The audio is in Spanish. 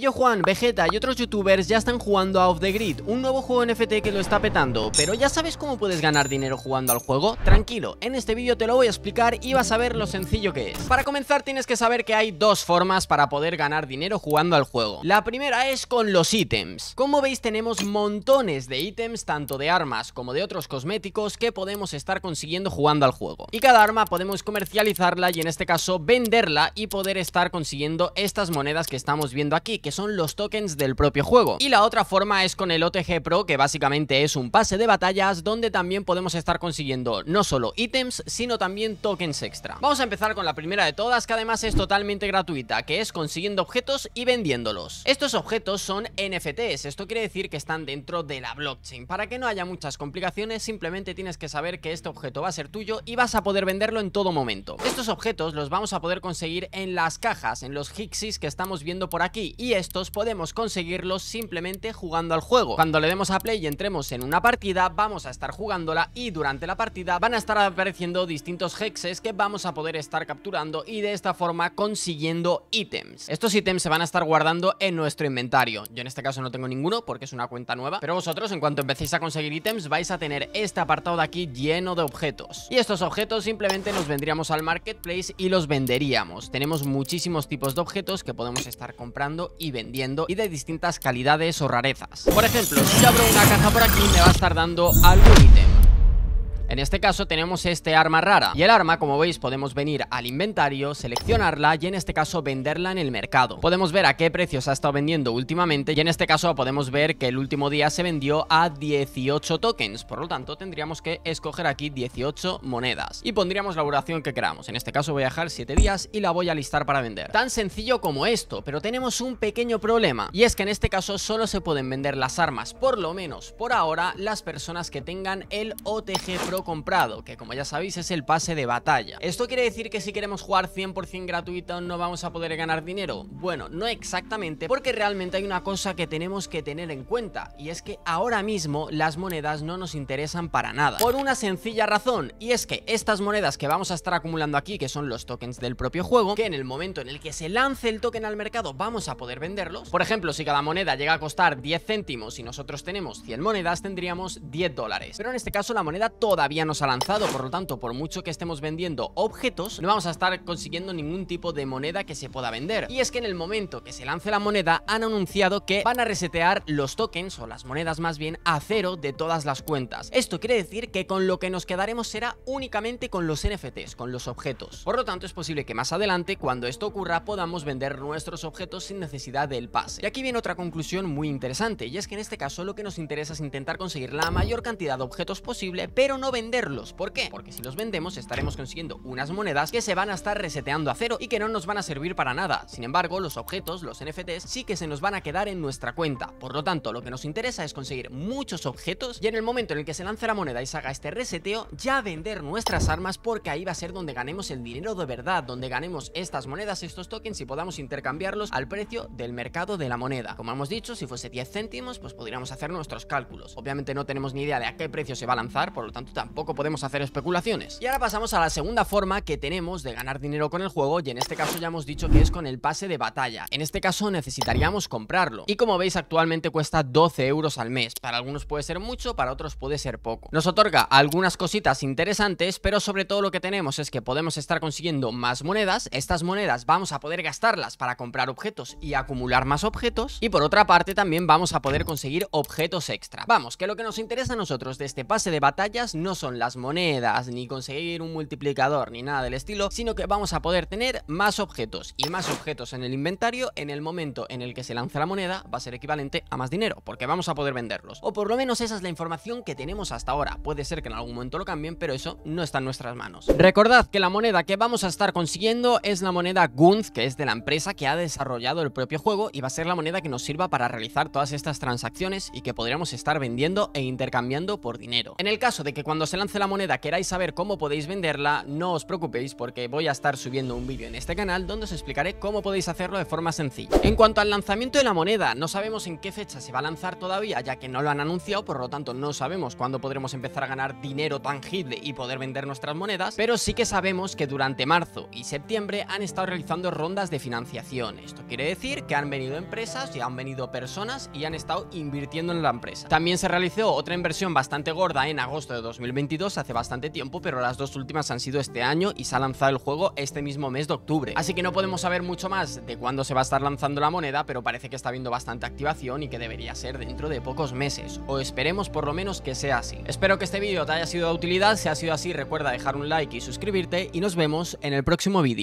yo Juan, Vegeta y otros youtubers ya están jugando a Off the Grid, un nuevo juego NFT que lo está petando. Pero ya sabes cómo puedes ganar dinero jugando al juego? Tranquilo, en este vídeo te lo voy a explicar y vas a ver lo sencillo que es. Para comenzar tienes que saber que hay dos formas para poder ganar dinero jugando al juego. La primera es con los ítems. Como veis tenemos montones de ítems, tanto de armas como de otros cosméticos que podemos estar consiguiendo jugando al juego. Y cada arma podemos comercializarla y en este caso venderla y poder estar consiguiendo estas monedas que estamos viendo aquí, que son los tokens del propio juego. Y la otra forma es con el OTG Pro, que básicamente es un pase de batallas donde también podemos estar consiguiendo no solo ítems, sino también tokens extra. Vamos a empezar con la primera de todas, que además es totalmente gratuita, que es consiguiendo objetos y vendiéndolos. Estos objetos son NFTs, esto quiere decir que están dentro de la blockchain. Para que no haya muchas complicaciones, simplemente tienes que saber que este objeto va a ser tuyo y vas a poder venderlo en todo momento. Estos objetos los vamos a poder conseguir en las cajas, en los Hixis que estamos viendo por aquí, y estos podemos conseguirlos simplemente jugando al juego. Cuando le demos a play y entremos en una partida, vamos a estar jugándola y durante la partida van a estar apareciendo distintos hexes que vamos a poder estar capturando y de esta forma consiguiendo ítems. Estos ítems se van a estar guardando en nuestro inventario. Yo en este caso no tengo ninguno porque es una cuenta nueva, pero vosotros en cuanto empecéis a conseguir ítems vais a tener este apartado de aquí lleno de objetos. Y estos objetos simplemente nos vendríamos al marketplace y los venderíamos. Tenemos muchísimos tipos de objetos que podemos estar comprando y vendiendo y de distintas calidades o rarezas. Por ejemplo, si abro una caja por aquí me va a estar dando algún ítem. En este caso tenemos este arma rara. Y el arma, como veis, podemos venir al inventario, seleccionarla y en este caso venderla en el mercado. Podemos ver a qué precios ha estado vendiendo últimamente y en este caso podemos ver que el último día se vendió a 18 tokens. Por lo tanto, tendríamos que escoger aquí 18 monedas. Y pondríamos la duración que queramos. En este caso voy a dejar 7 días y la voy a listar para vender. Tan sencillo como esto, pero tenemos un pequeño problema. Y es que en este caso solo se pueden vender las armas, por lo menos por ahora, las personas que tengan el OTG Pro comprado, que como ya sabéis es el pase de batalla. ¿Esto quiere decir que si queremos jugar 100% gratuito no vamos a poder ganar dinero? Bueno, no exactamente, porque realmente hay una cosa que tenemos que tener en cuenta, y es que ahora mismo las monedas no nos interesan para nada. Por una sencilla razón, y es que estas monedas que vamos a estar acumulando aquí, que son los tokens del propio juego, que en el momento en el que se lance el token al mercado vamos a poder venderlos. Por ejemplo, si cada moneda llega a costar 10 céntimos y nosotros tenemos 100 monedas, tendríamos 10 dólares. Pero en este caso la moneda toda nos ha lanzado Por lo tanto, por mucho que estemos vendiendo objetos No vamos a estar consiguiendo ningún tipo de moneda que se pueda vender Y es que en el momento que se lance la moneda Han anunciado que van a resetear los tokens O las monedas más bien a cero de todas las cuentas Esto quiere decir que con lo que nos quedaremos será únicamente con los NFTs Con los objetos Por lo tanto, es posible que más adelante, cuando esto ocurra Podamos vender nuestros objetos sin necesidad del pase Y aquí viene otra conclusión muy interesante Y es que en este caso lo que nos interesa es intentar conseguir la mayor cantidad de objetos posible Pero no venderlos. ¿Por qué? Porque si los vendemos estaremos consiguiendo unas monedas que se van a estar reseteando a cero y que no nos van a servir para nada. Sin embargo, los objetos, los NFTs, sí que se nos van a quedar en nuestra cuenta. Por lo tanto, lo que nos interesa es conseguir muchos objetos y en el momento en el que se lance la moneda y se haga este reseteo, ya vender nuestras armas porque ahí va a ser donde ganemos el dinero de verdad, donde ganemos estas monedas, estos tokens y podamos intercambiarlos al precio del mercado de la moneda. Como hemos dicho, si fuese 10 céntimos, pues podríamos hacer nuestros cálculos. Obviamente no tenemos ni idea de a qué precio se va a lanzar, por lo tanto tampoco podemos hacer especulaciones. Y ahora pasamos a la segunda forma que tenemos de ganar dinero con el juego y en este caso ya hemos dicho que es con el pase de batalla. En este caso necesitaríamos comprarlo y como veis actualmente cuesta 12 euros al mes. Para algunos puede ser mucho, para otros puede ser poco. Nos otorga algunas cositas interesantes, pero sobre todo lo que tenemos es que podemos estar consiguiendo más monedas. Estas monedas vamos a poder gastarlas para comprar objetos y acumular más objetos. Y por otra parte también vamos a poder conseguir objetos extra. Vamos, que lo que nos interesa a nosotros de este pase de batallas no son las monedas, ni conseguir un multiplicador, ni nada del estilo, sino que vamos a poder tener más objetos. Y más objetos en el inventario, en el momento en el que se lance la moneda, va a ser equivalente a más dinero, porque vamos a poder venderlos. O por lo menos esa es la información que tenemos hasta ahora. Puede ser que en algún momento lo cambien, pero eso no está en nuestras manos. Recordad que la moneda que vamos a estar consiguiendo es la moneda Gunz, que es de la empresa que ha desarrollado el propio juego y va a ser la moneda que nos sirva para realizar todas estas transacciones y que podríamos estar vendiendo e intercambiando por dinero. En el caso de que cuando se lance la moneda queráis saber cómo podéis venderla, no os preocupéis porque voy a estar subiendo un vídeo en este canal donde os explicaré cómo podéis hacerlo de forma sencilla. En cuanto al lanzamiento de la moneda, no sabemos en qué fecha se va a lanzar todavía ya que no lo han anunciado, por lo tanto no sabemos cuándo podremos empezar a ganar dinero tangible y poder vender nuestras monedas, pero sí que sabemos que durante marzo y septiembre han estado realizando rondas de financiación. Esto quiere decir que han venido empresas y han venido personas y han estado invirtiendo en la empresa. También se realizó otra inversión bastante gorda en agosto de 2020 22 hace bastante tiempo, pero las dos últimas han sido este año y se ha lanzado el juego este mismo mes de octubre. Así que no podemos saber mucho más de cuándo se va a estar lanzando la moneda, pero parece que está habiendo bastante activación y que debería ser dentro de pocos meses, o esperemos por lo menos que sea así. Espero que este vídeo te haya sido de utilidad, si ha sido así recuerda dejar un like y suscribirte y nos vemos en el próximo vídeo.